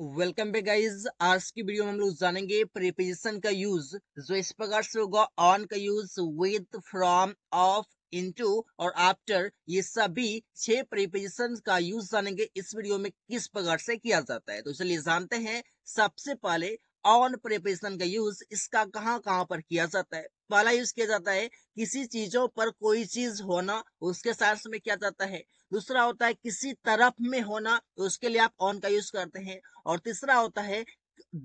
Welcome बे guys आज की video में हम लोग जानेंगे प्रिपोजिशन का यूज जो इस प्रकार से होगा ऑन का use with from of into और आफ्टर ये सभी छह प्रिपोजिशन का यूज जानेंगे इस वीडियो में किस प्रकार से किया जाता है तो चलिए जानते हैं सबसे पहले ऑन प्रिपरेशन का यूज इसका कहाँ कहाँ पर किया जाता है पहला यूज किया जाता है किसी चीजों पर कोई चीज होना उसके साथ में किया जाता है दूसरा होता है किसी तरफ में होना उसके लिए आप ऑन का यूज करते हैं और तीसरा होता है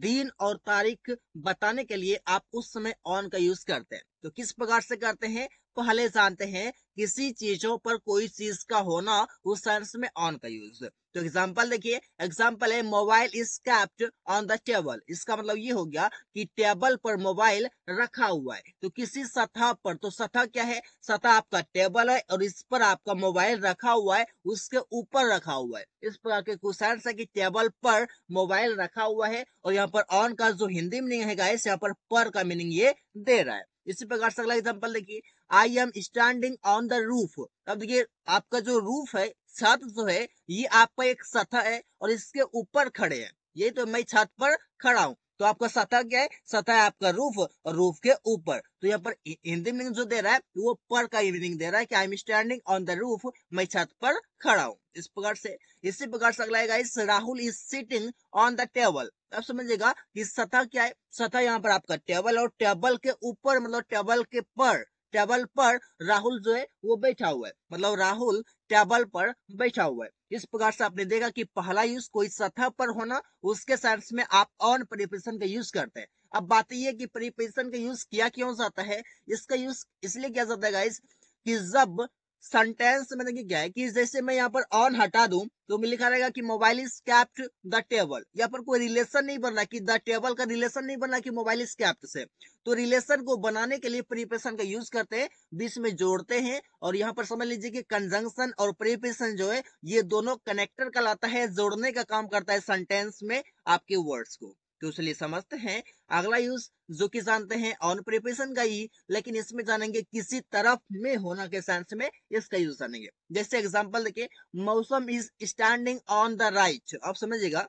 दिन और तारीख बताने के लिए आप उस समय ऑन का यूज करते हैं तो किस प्रकार से करते हैं पहले जानते हैं किसी चीजों पर कोई चीज का होना उस सेंस में ऑन का यूज तो एग्जाम्पल देखिए एग्जांपल है mobile is kept on the table इसका मतलब ये हो गया कि टेबल पर मोबाइल रखा हुआ है तो किसी सतह पर तो सतह क्या है सतह आपका टेबल है और इस पर आपका मोबाइल रखा हुआ है उसके ऊपर रखा हुआ है इस प्रकार के क्वेश्चन है कि टेबल पर मोबाइल रखा हुआ है और यहाँ पर ऑन का जो हिंदी मीनिंग है गाइस यहाँ पर पर का मीनिंग ये दे रहा है इसी प्रकार से अगला एग्जाम्पल देखिए I am standing on the roof अब देखिए आपका जो रूफ है छत जो है ये आपका एक सतह है और इसके ऊपर खड़े हैं ये तो मैं छत पर खड़ा हूँ तो आपका सतह क्या है सतह है आपका रूफ और रूफ के ऊपर तो यहाँ पर हिंदी मीनिंग जो दे रहा है वो पर का मीनिंग दे रहा है कि I am standing on the roof मैं छत पर खड़ा हूँ इस प्रकार से इसी प्रकार से अगला इस Rahul is sitting on the table आप समझिएगा कि सतह क्या है सतह यहाँ पर आपका टेबल और टेबल के ऊपर मतलब टेबल के पर टेबल पर राहुल जो है वो बैठा हुआ है मतलब राहुल टेबल पर बैठा हुआ है इस प्रकार से आपने देखा कि पहला यूज कोई सतह पर होना उसके सेंस में आप ऑन परिपेशन का यूज करते हैं अब बात यह कि परिपेशन का यूज किया क्यों जाता है इसका यूज इसलिए किया जाता है गाइस कि जब सेंटेंस में देखिए क्या है कि जैसे मैं यहाँ पर ऑन हटा दूं तो मैं लिखा रहेगा कि mobile is kept the table यहाँ पर कोई रिलेशन नहीं बन रहा कि द टेबल का रिलेशन नहीं बन रहा कि मोबाइल इज कैप्ट से तो रिलेशन को बनाने के लिए प्रीपेशन का यूज करते हैं बीच में जोड़ते हैं और यहाँ पर समझ लीजिए कि कंजंक्शन और प्रीपेशन जो है ये दोनों कनेक्टर कहलाता है जोड़ने का काम करता है सेंटेंस में आपके वर्ड्स को क्वेश्चन ये समझते हैं अगला यूज जो कि जानते हैं ऑन प्रिपरेशन का ही लेकिन इसमें जानेंगे किसी तरफ में होना के सेंस में इसका यूज जानेंगे जैसे एग्जांपल देखिए Mausam is standing on the right आप समझिएगा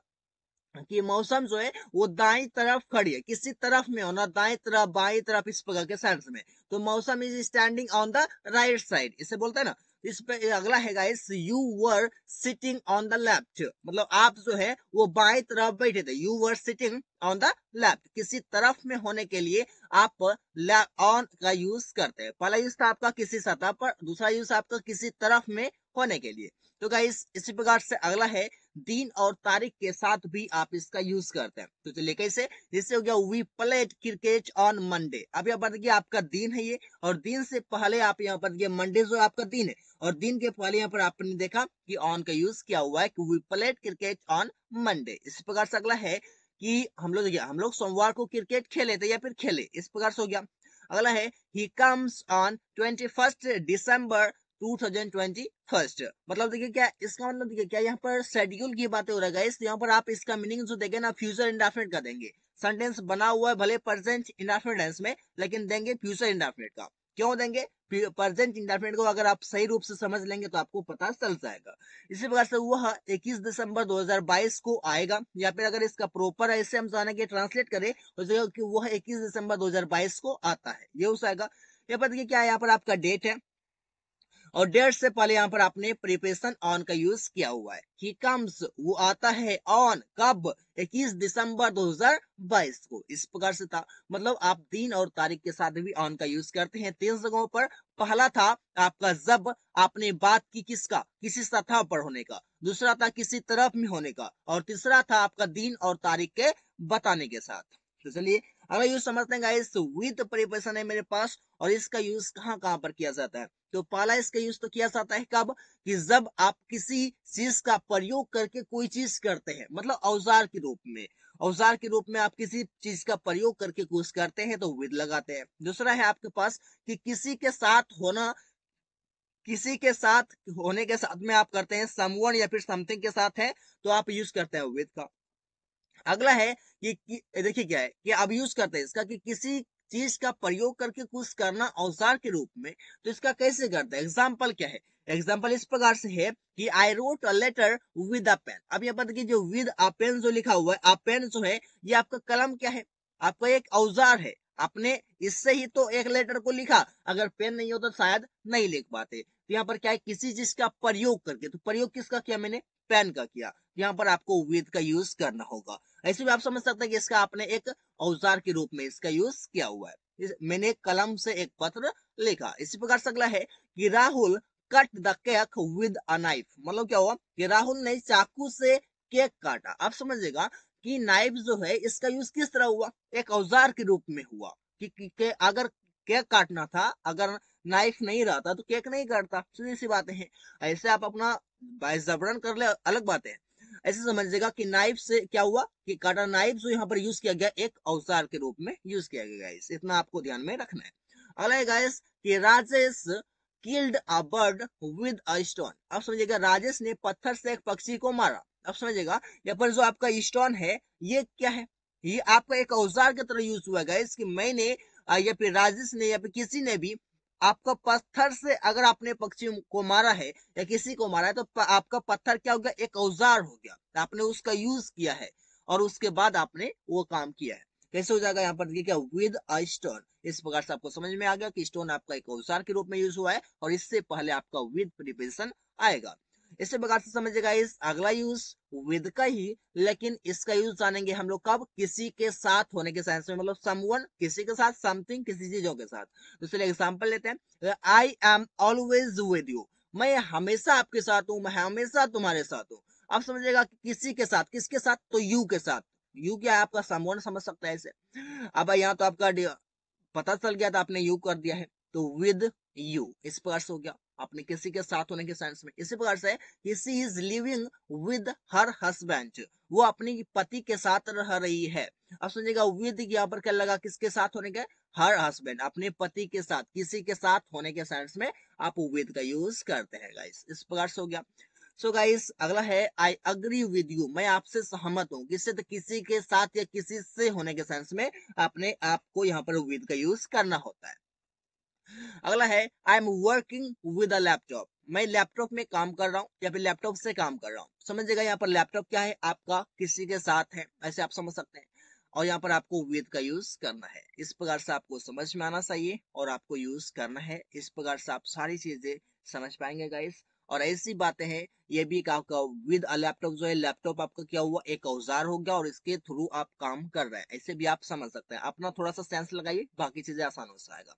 कि मौसम जो है वो दाई तरफ खड़ी है किसी तरफ में होना दाई तरफ बाई तरफ इस प्रकार के सेंस में तो Mausam is standing on the right side इसे बोलते हैं ना इस पे अगला है guys you were sitting on the left मतलब आप जो है वो बाएं तरफ बैठे थे you were sitting on the left किसी तरफ में होने के लिए आप ऑन का यूज करते हैं पहला यूज था आपका किसी सतह पर दूसरा यूज आपका किसी तरफ में होने के लिए तो गाइस इसी प्रकार से अगला है दिन और तारीख के साथ भी आप इसका यूज करते हैं तो चलिए कैसे जिससे हो गया we played cricket on Monday अब यहाँ पर देखिए आपका दिन है ये और दिन से पहले आप यहाँ पर देखिए मंडे जो आपका दिन है और दिन के पहले यहाँ पर आपने देखा कि ऑन का यूज किया हुआ है कि we played cricket on Monday इस प्रकार से अगला है कि हम लोग देखिए हम लोग सोमवार को क्रिकेट खेले थे या फिर खेले इस प्रकार से हो गया अगला है he comes on twenty first December 2021 मतलब देखिए क्या इसका मतलब देखिए क्या यहाँ पर शेड्यूल की बातें हो रहा है तो यहाँ पर आप इसका मीनिंग जो देंगे ना फ्यूचर इंडाफिनेट का देंगे सेंटेंस बना हुआ है भले प्रेजेंट इंडाफिनेट टेंस में लेकिन देंगे फ्यूचर इंडाफिनेट का क्यों देंगे प्रेजेंट इंडाफिनेट को अगर आप सही रूप से समझ लेंगे तो आपको पता चल जाएगा इसी प्रकार से वह 21 दिसंबर 2022 को आएगा या फिर अगर इसका प्रॉपर है इससे हम जाने के ट्रांसलेट करें तो कि वह 21 दिसंबर 2022 को आता है ये हो जाएगा यहाँ पर देखिए क्या यहाँ पर आपका डेट है और डेट से पहले यहाँ पर आपने प्रिपरेशन ऑन का यूज किया हुआ है ही कम्स वो आता है ऑन कब 21 दिसंबर 2022 को इस प्रकार से था मतलब आप दिन और तारीख के साथ भी ऑन का यूज करते हैं तीन जगहों पर पहला था आपका जब आपने बात की किसका किसी सतह पर होने का दूसरा था किसी तरफ में होने का और तीसरा था आपका दिन और तारीख के बताने के साथ तो चलिए अगला यूज समझते हैं गाइस विद प्रिपरेशन है मेरे पास और इसका यूज कहाँ कहाँ पर किया जाता है तो पाला इसका यूज तो किया जाता है कब कि जब आप किसी चीज का प्रयोग करके कोई चीज करते हैं मतलब औजार के रूप में औजार के रूप में आप किसी चीज का प्रयोग करके कुछ करते हैं तो विद लगाते हैं दूसरा है आपके पास कि किसी के साथ होना किसी के साथ होने के साथ में आप करते हैं समवन या फिर समथिंग के साथ है तो आप यूज करते हैं विद का अगला है कि, कि देखिए क्या है कि अब यूज करते हैं इसका कि किसी चीज का प्रयोग करके कुछ करना औजार के रूप में तो इसका कैसे करते हैं एग्जाम्पल क्या है एग्जाम्पल इस प्रकार से है कि I wrote a letter with a pen अब यहाँ पर देखिए जो विद अ पेन जो लिखा हुआ है अ पेन जो है ये आपका कलम क्या है आपका एक औजार है आपने इससे ही तो एक लेटर को लिखा अगर पेन नहीं हो तो शायद नहीं लिख पाते तो यहाँ पर क्या है किसी चीज का प्रयोग करके तो प्रयोग किसका किया मैंने पेन का किया यहाँ पर आपको विद का यूज करना होगा ऐसे भी आप समझ सकते हैं कि इसका आपने एक औजार के रूप में इसका यूज किया हुआ है मैंने कलम से एक पत्र लिखा इसी प्रकार से अगला है कि Rahul cut the cake with a knife मतलब क्या हुआ कि राहुल ने चाकू से केक काटा आप समझिएगा कि नाइफ जो है इसका यूज किस तरह हुआ एक औजार के रूप में हुआ कि, कि, कि अगर केक काटना था अगर नाइफ नहीं रहता तो केक नहीं काटता सीधी सी बातें हैं ऐसे आप अपना बाय जबरन कर ले अलग बातें ऐसे समझिएगा कि नाइफ से क्या हुआ कि काटा नाइफ जो यहाँ पर यूज किया गया एक अवसार के रूप में यूज किया गया गाइस इतना आपको ध्यान में रखना है अगला है गाइस कि Rajesh killed a bird with a stone अब समझिएगा राजेश ने पत्थर से एक पक्षी को मारा अब समझिएगा यहाँ पर जो आपका स्टोन है ये क्या है ये आपका एक औजार की तरह यूज हुआ गाइस कि मैंने या फिर राजेश ने या फिर किसी ने भी आपका पत्थर से अगर आपने पक्षी को मारा है या किसी को मारा है तो आपका पत्थर क्या हो गया एक औजार हो गया तो आपने उसका यूज किया है और उसके बाद आपने वो काम किया है कैसे हो जाएगा यहाँ पर देखिए क्या विद अ स्टोन इस प्रकार से आपको समझ में आ गया कि स्टोन आपका एक औजार के रूप में यूज हुआ है और इससे पहले आपका विद प्रिपेशन आएगा इसी प्रकार से समझिएगा इस अगला यूज विद का ही लेकिन इसका यूज जानेंगे हम लोग कब किसी के साथ होने के सेंस में मतलब समवन किसी के साथ समथिंग किसी चीजों के साथ तो एग्जाम्पल लेते हैं I am always with you मैं हमेशा आपके साथ हूँ मैं हमेशा तुम्हारे साथ हूँ आप समझिएगा कि किसी के साथ किसके साथ तो यू के साथ यू क्या है आपका समवन समझ सकता है इसे अब यहाँ तो आपका पता चल गया था आपने यू कर दिया है तो विद यू इस प्रकार से हो गया अपने किसी के साथ होने के सेंस में इसी प्रकार से किसी is living with her husband वो अपने पति के साथ रह रही है अब समझिएगा विद यहाँ पर क्या लगा किसके साथ होने के हर हस्बैंड अपने पति के साथ किसी के साथ होने के सेंस में आप विद का यूज करते हैं गाइस इस प्रकार से हो गया सो so गाइस अगला है आई अग्री विद यू मैं आपसे सहमत हूँ किससे तो किसी के साथ या किसी से होने के सेंस में आपने आपको यहाँ पर विद का यूज करना होता है अगला है I am working with a laptop मैं लैपटॉप में काम कर रहा हूँ या फिर लैपटॉप से काम कर रहा हूँ समझिएगा यहाँ पर लैपटॉप क्या है आपका किसी के साथ है ऐसे आप समझ सकते हैं और यहाँ पर आपको विद का यूज करना है इस प्रकार से आपको समझ में आना चाहिए और आपको यूज करना है इस प्रकार से आप सारी चीजें समझ पाएंगे गाइस और ऐसी बातें हैं ये भी आपका विद लैपटॉप जो है लैपटॉप आपका क्या हुआ एक औजार हो गया और इसके थ्रू आप काम कर रहे हैं ऐसे भी आप समझ सकते हैं अपना थोड़ा सा सेंस लगाइए बाकी चीजें आसान हो जाएगा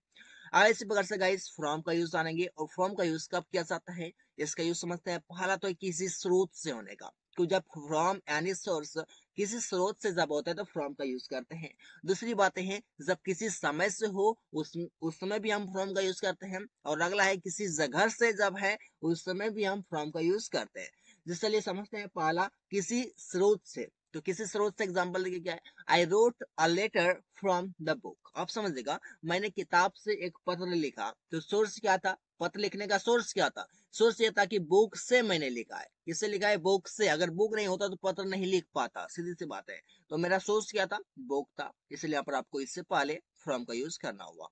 और इसी प्रकार से गाइस फॉर्म का यूज आनेंगे और फॉर्म का यूज कब किया जाता है इसका यूज समझते हैं पहला तो किसी स्रोत से होने का तो जब फ्रॉम एनी सोर्स किसी स्रोत से जब होता है तो फ्रॉम का यूज करते हैं दूसरी बात है जब किसी समय से हो उस उस समय भी हम फ्रॉम का यूज करते हैं और अगला है किसी जगह से जब है उस समय भी हम फ्रॉम का यूज करते हैं जिससे लिए समझते हैं पहला किसी स्रोत से तो किसी स्रोत से एग्जाम्पल देखिए क्या है I wrote a letter from the book आप समझिएगा मैंने किताब से एक पत्र लिखा तो सोर्स क्या था पत्र लिखने का सोर्स क्या था सोर्स ये था कि बुक से मैंने लिखा है किससे लिखा है बुक से अगर बुक नहीं होता तो पत्र नहीं लिख पाता सीधी सी बात है तो मेरा सोर्स क्या था बुक था इसलिए यहाँ पर आपको इससे पहले फ्रॉम का यूज करना हुआ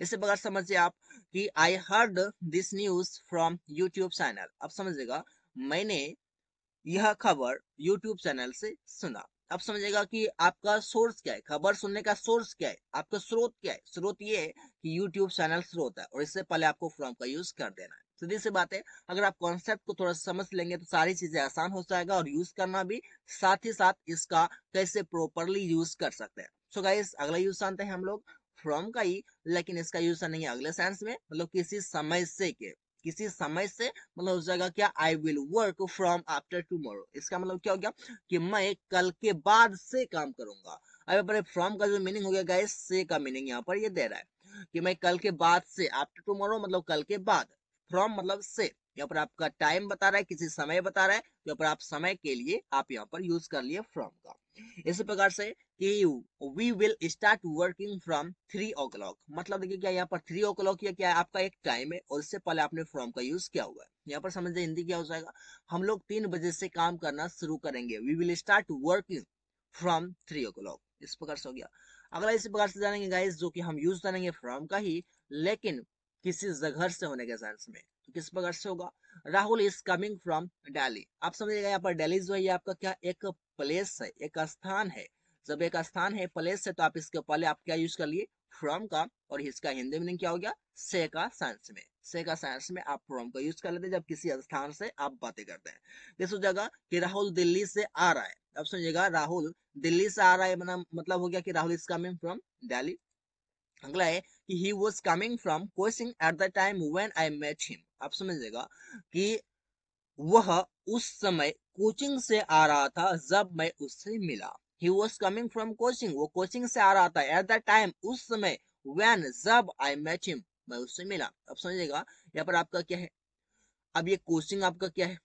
इससे बगैर समझिए आप कि I heard this news from YouTube channel अब समझिएगा मैंने यह खबर यूट्यूब चैनल से सुना अब समझेगा कि आपका सोर्स क्या है खबर सुनने का सोर्स क्या है आपका स्रोत क्या है स्रोत ये है कि यूट्यूब चैनल स्रोत है और इससे पहले आपको फ्रॉम का यूज कर देना है सीधी सी बात है अगर आप कॉन्सेप्ट को थोड़ा समझ लेंगे तो सारी चीजें आसान हो जाएगा और यूज करना भी साथ ही साथ इसका कैसे प्रॉपरली यूज कर सकते हैं सो गाइस अगला यूज जानते हैं हम लोग फ्रॉम का ही लेकिन इसका यूज नहीं है अगले सेंस में मतलब किसी समय से के किसी समय से मतलब हो जाएगा क्या I will work from after tomorrow इसका मतलब क्या हो गया कि मैं कल के बाद से काम करूंगा अब यहाँ पर फ्रॉम का जो मीनिंग हो गया गाइस से का मीनिंग यहाँ पर ये दे रहा है कि मैं कल के बाद से आफ्टर टूमोरो मतलब कल के बाद फ्रॉम मतलब से यहाँ पर आपका टाइम बता रहा है किसी समय बता रहा है तो यहाँ पर आप समय के लिए आप यहाँ पर यूज कर लिए फ्रॉम का इसी प्रकार से कि we will start working from three o'clock मतलब देखिए क्या यहाँ पर थ्री ओ क्लॉक या क्या है? आपका एक टाइम है और इससे पहले आपने फ्रॉम का यूज किया हुआ है यहाँ पर समझ हिंदी क्या हो जाएगा हम लोग तीन बजे से काम करना शुरू करेंगे we will start working from three o'clock इस प्रकार से हो गया अगला इसी प्रकार से जानेंगे गाइस जो कि हम यूज करेंगे फ्रॉम का ही लेकिन किसी जगह से होने के सेंस में तो किस प्रकार से होगा Rahul is coming from Delhi आप समझिएगा यहाँ पर डेली जो है आपका क्या एक प्लेस है एक स्थान है जब एक स्थान है प्लेस है तो आप इसके पहले आप क्या यूज कर लिए फ्रॉम का और इसका हिंदी मीनिंग क्या हो गया से का साइंस में से का साइंस में आप फ्रॉम का यूज कर लेते हैं जब किसी स्थान से आप बातें करते हैं जैसे जगह कि राहुल दिल्ली से आ रहा है अब समझिएगा राहुल दिल्ली से आ रहा है मतलब हो गया कि Rahul is coming from Delhi अगला है कि he was coming from coaching at the time when I met him आप समझिएगा कि वह उस समय कोचिंग से आ रहा था जब मैं उससे मिला he was coming from coaching वो कोचिंग से आ रहा था एट द टाइम उस समय वैन जब आई मैच हिम मैं उससे मिला अब समझिएगा यहाँ पर आपका क्या है अब ये कोचिंग आपका क्या है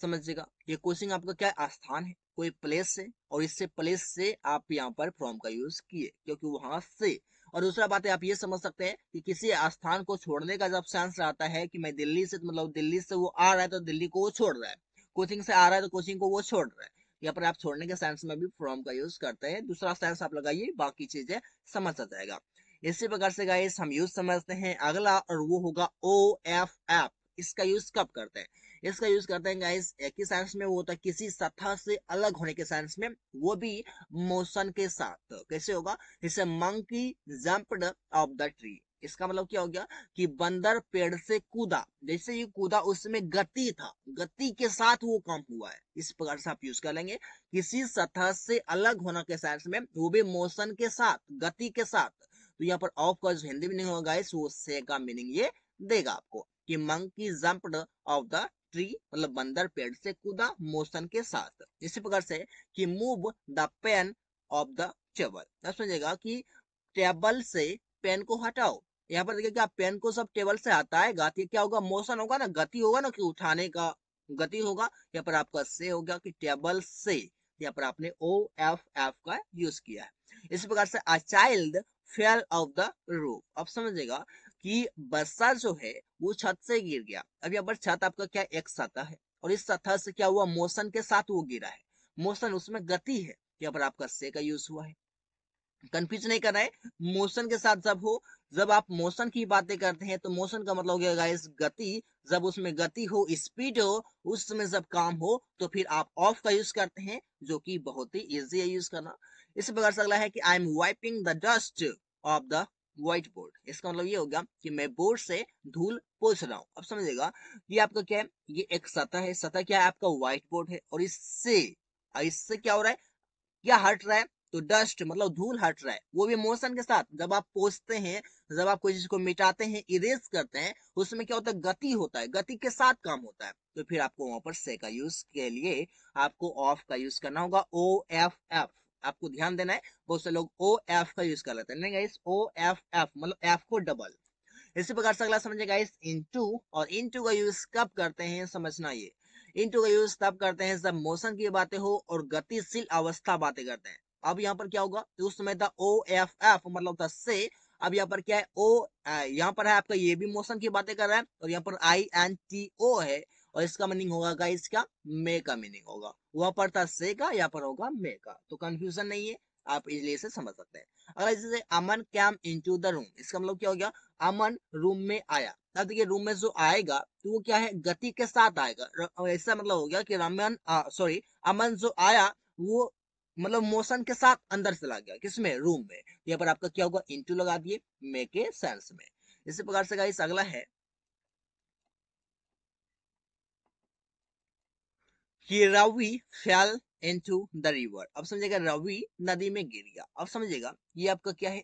समझिएगा ये कोचिंग आपका क्या स्थान है कोई प्लेस है और इससे प्लेस से आप यहाँ पर फ्रॉम का यूज किए क्योंकि वहां से और दूसरा बात है आप ये समझ सकते हैं कि किसी स्थान को छोड़ने का जब चांस रहता है कि मैं दिल्ली से मतलब दिल्ली से वो आ रहा है तो दिल्ली को वो छोड़ रहा है कोचिंग से आ रहा है तो कोचिंग को वो छोड़ रहा है यहाँ पर आप छोड़ने के सेंस में भी फ्रॉम का यूज करते हैं दूसरा सेंस आप लगाइए बाकी चीजें समझ आ जाएगा इसी प्रकार से गाइस हम यूज समझते हैं अगला और वो होगा ओ एफ एफ इसका यूज कब करते हैं इसका यूज करते हैं गाइस एक ही साइंस में वो होता है किसी सत्ता से अलग होने के साइंस में वो भी मोशन के साथ कैसे होगा इसे monkey jumped off the tree इसका मतलब क्या हो गया कि बंदर पेड़ से कूदा जैसे ये कूदा उसमें गति था गति के साथ वो काम हुआ है इस प्रकार से आप यूज कर लेंगे किसी सतह से अलग होना के साथ में वो भी मोशन के साथ गति के साथ तो यहाँ पर ऑफ कोर्स हिंदी में नहीं होगा इस वो से का मीनिंग ये देगा आपको कि monkey jumped off the tree मतलब बंदर पेड़ से कूदा मोशन के साथ इसी प्रकार से कि move the pen off the table समझेगा कि टेबल से पेन को हटाओ यहाँ पर देखिए क्या पेन को सब टेबल से हटाएगा तो क्या होगा मोशन होगा ना गति होगा ना कि उठाने का गति होगा यहाँ पर आपका से हो गया कि टेबल से यहाँ पर आपने ओ एफ एफ का यूज किया है इसी प्रकार से a child fell off the roof अब समझेगा कि बच्चा जो है वो छत से गिर गया अब यहाँ पर छत आपका क्या एक सतह है और इस सतह से क्या हुआ मोशन के साथ वो गिरा है मोशन उसमें गति है यहाँ पर आपका से का यूज हुआ है कंफ्यूज नहीं कर रहे मोशन के साथ जब हो जब आप मोशन की बातें करते हैं तो मोशन का मतलब हो गया गाइस गति जब उसमें गति हो स्पीड हो उस समय जब काम हो तो फिर आप ऑफ का यूज करते हैं जो कि बहुत ही इजी है यूज करना इस प्रकार से अगला है कि I am wiping the dust off the white board इसका मतलब ये होगा कि मैं बोर्ड से धूल पोछ रहा हूँ अब समझेगा ये आपका क्या है ये एक सतह है सतह क्या है आपका व्हाइट बोर्ड है और इससे इससे क्या हो रहा है क्या हट रहा है तो डस्ट मतलब धूल हट रहा है वो भी मोशन के साथ जब आप पोसते हैं जब आप कोई चीज को मिटाते हैं इरेज करते हैं उसमें क्या होता है गति होता है गति के साथ काम होता है तो फिर आपको वहां पर से का यूज के लिए आपको ऑफ का यूज करना होगा ओ एफ एफ आपको ध्यान देना है बहुत से लोग ओ एफ का यूज कर लेते हैं नहीं गाइस ओ एफ एफ मतलब एफ को डबल इसी प्रकार से अगला समझे गाइस इनटू और इनटू का यूज कब करते हैं समझना ये इनटू का यूज तब करते हैं जब मोशन की बातें हो और गतिशील अवस्था बातें करते हैं अब यहाँ पर क्या होगा उस समय था ओ एफ एफ मतलब था से अब यहाँ पर क्या है ओ यहाँ पर है आपका ये भी मोशन की बातें कर रहा है और यहाँ पर आई एन टी ओ है और इसका मीनिंग होगा गाइस इसका मे का मीनिंग होगा वह पर था से का यहाँ पर होगा मे का तो कंफ्यूजन नहीं है आप इजिली से समझ सकते हैं अगर जैसे Aman came in the room इसका मतलब क्या हो गया अमन रूम में आया अब देखिए रूम में जो आएगा तो वो क्या है गति के साथ आएगा ऐसा मतलब हो गया कि रमन सॉरी अमन जो आया वो मतलब मोशन के साथ अंदर चला गया किसमें रूम में यहाँ पर आपका क्या होगा इंटू लगा दिए मे के सेंस में इसी प्रकार से गाइस अगला है कि Ravi fell into the river अब समझेगा रवि नदी में गिर गया अब समझेगा ये आपका क्या है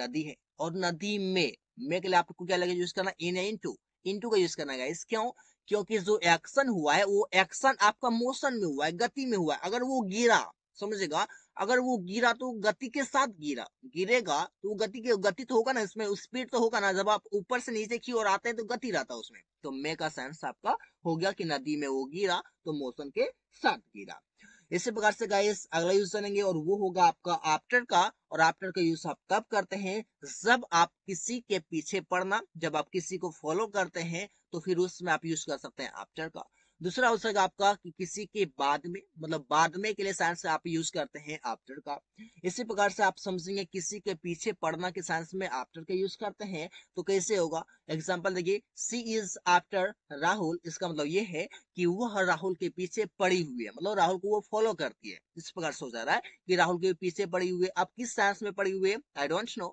नदी है और नदी में मैं के लिए आपको क्या लगे यूज करना इन इनटू इनटू का यूज करना इस क्यों क्योंकि जो एक्शन हुआ है वो एक्शन आपका मोशन में हुआ है गति में हुआ है अगर वो गिरा समझेगा अगर वो गिरा तो गति के साथ गिरा गिरेगा तो गति के गति तो होगा ना इसमें स्पीड तो होगा ना जब आप ऊपर से नीचे की ओर आते हैं तो गति रहता है उसमें तो मे का सेंस आपका हो गया कि नदी में वो गिरा तो मौसम के साथ गिरा इसी प्रकार से गाइस अगला यूज करेंगे और वो होगा आपका आफ्टर का और आफ्टर का यूज आप तब करते हैं जब आप किसी के पीछे पड़ना जब आप किसी को फॉलो करते हैं तो फिर उसमें आप यूज कर सकते हैं आफ्टर का दूसरा हो सकेगा आपका कि किसी के बाद में मतलब बाद में के लिए साइंस आप यूज करते हैं आफ्टर का इसी प्रकार से आप समझेंगे किसी के पीछे पढ़ना के साइंस में आफ्टर का यूज करते हैं तो कैसे होगा एग्जाम्पल देखिए सी इज आफ्टर राहुल इसका मतलब ये है कि वह राहुल के पीछे पड़ी हुई है मतलब राहुल को वो फॉलो करती है इस प्रकार से हो जा रहा है कि राहुल के पीछे पड़ी हुई है आप किस साइंस में पड़ी हुई है आई डोंट नो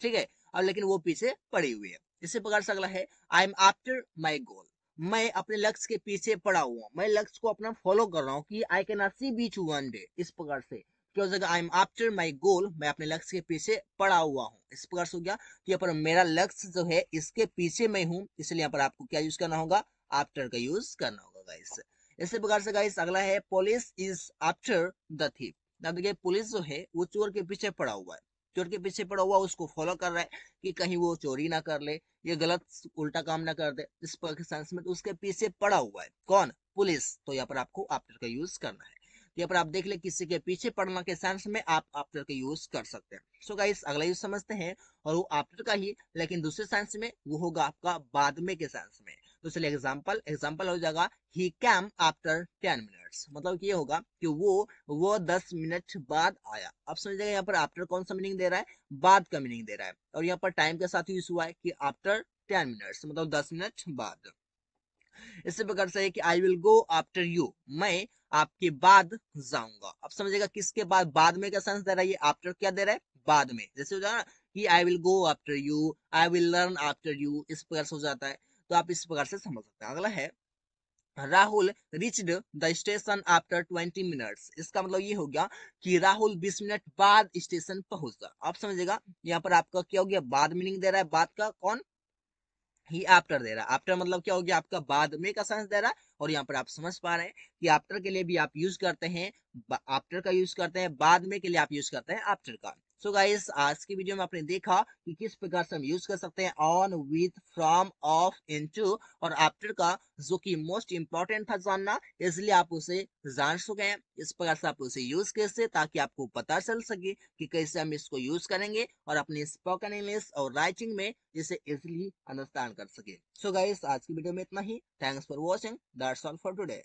ठीक है अब लेकिन वो पीछे पड़ी हुई है इसी प्रकार से अगला है आई एम आफ्टर माई गोल मैं अपने लक्ष्य के पीछे पड़ा हुआ हूँ मैं लक्ष्य को अपना फॉलो कर रहा हूँ कि I can not see beach one day इस प्रकार से क्यों जगह आई एम आफ्टर माई गोल मैं अपने लक्ष्य के पीछे पड़ा हुआ हूँ इस प्रकार से हो गया तो यहाँ पर मेरा लक्ष्य जो है इसके पीछे मैं हूँ इसलिए यहाँ पर आपको क्या यूज करना होगा आफ्टर का यूज करना होगा गाइस इसी प्रकार से गाइस अगला है police is after the thief देखिए पुलिस जो है वो चोर के पीछे पड़ा हुआ है चोर के पीछे पड़ा हुआ उसको फॉलो कर रहा है कि कहीं वो चोरी ना कर ले ये गलत उल्टा काम ना कर दे इस पाकिस्तान में तो उसके पीछे पड़ा हुआ है कौन पुलिस तो यहाँ पर आपको आफ्टर का यूज करना है तो यहाँ पर आप देख ले किसी के पीछे पड़ना के सेंस में आप आफ्टर का यूज कर सकते हैं सो so गाइस अगला यूज समझते हैं और वो आफ्टर का ही लेकिन दूसरे सेंस में वो होगा आपका बाद में के सेंस में तो चलिए एग्जाम्पल एग्जाम्पल हो जाएगा he came after ten minutes मतलब ये होगा कि वो वो दस मिनट बाद आया अब समझिएगा यहाँ पर आफ्टर कौन सा मीनिंग दे रहा है बाद का मीनिंग दे रहा है और यहाँ पर टाइम के साथ यूज हुआ है कि आफ्टर टेन मिनट्स मतलब दस मिनट बाद इसी प्रकार से कि I will go after you मैं आपके बाद जाऊंगा अब समझेगा किसके बाद बाद में क्या सेंस दे रहा है ये आफ्टर क्या दे रहा है बाद में जैसे हो जाए ना कि I will go after you I will learn after you इस प्रकार से हो जाता है तो आप इस प्रकार से समझ सकते हैं अगला है Rahul reached the station after twenty minutes इसका मतलब ये हो गया कि राहुल बीस मिनट बाद स्टेशन पहुंचता आप समझेगा यहाँ पर आपका क्या हो गया बाद मीनिंग दे रहा है बाद का कौन ही आफ्टर दे रहा है आफ्टर मतलब क्या हो गया आपका बाद में का सेंस दे रहा है और यहाँ पर आप समझ पा रहे हैं कि आफ्टर के लिए भी आप यूज करते हैं आफ्टर का यूज करते हैं बाद में के लिए आप यूज करते हैं आफ्टर का सो गाइस आज की वीडियो में आपने देखा कि किस प्रकार से हम यूज कर सकते हैं on with from of into और आफ्टर का जो कि मोस्ट इंपॉर्टेंट था जानना इसलिए आप उसे जान चुके हैं इस प्रकार से आप उसे यूज कैसे ताकि आपको पता चल सके कि कैसे हम इसको यूज करेंगे और अपनी स्पोकन इंग्लिश और राइटिंग में इसे इजिली अंडरस्टैंड कर सके सो so गाइस आज की वीडियो में इतना ही thanks for watching that's all for today